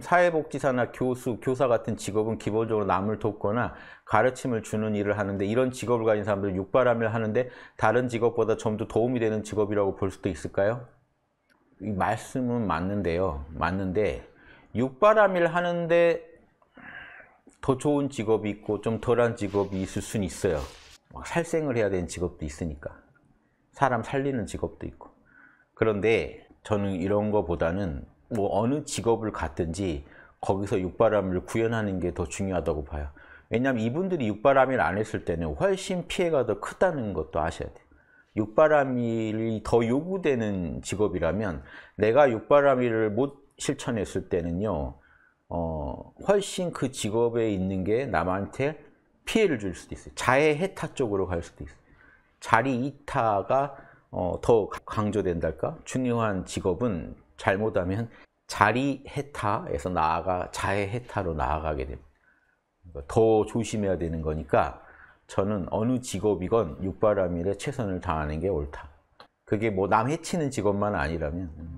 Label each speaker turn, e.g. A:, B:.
A: 사회복지사나 교수, 교사 같은 직업은 기본적으로 남을 돕거나 가르침을 주는 일을 하는데 이런 직업을 가진 사람들은 육바람을 하는데 다른 직업보다 좀 더 도움이 되는 직업이라고 볼 수도 있을까요? 이 말씀은 맞는데요. 맞는데 육바람일 하는데 더 좋은 직업이 있고 좀 덜한 직업이 있을 수는 있어요. 살생을 해야 되는 직업도 있으니까. 사람 살리는 직업도 있고. 그런데 저는 이런 것보다는 뭐 어느 직업을 갖든지 거기서 육바람을 구현하는 게 더 중요하다고 봐요. 왜냐하면 이분들이 육바람일 안 했을 때는 훨씬 피해가 더 크다는 것도 아셔야 돼요. 육바람일이 더 요구되는 직업이라면 내가 육바람일을 못 실천했을 때는요. 어, 훨씬 그 직업에 있는 게 남한테 피해를 줄 수도 있어요. 자해 해타 쪽으로 갈 수도 있어요. 자리 이타가 어, 더 강조된달까? 중요한 직업은 잘못하면 자리 해타에서 나아가 자해 해타로 나아가게 됩니다. 그러니까 더 조심해야 되는 거니까 저는 어느 직업이건 육바라밀에 최선을 다하는 게 옳다. 그게 뭐 남 해치는 직업만 아니라면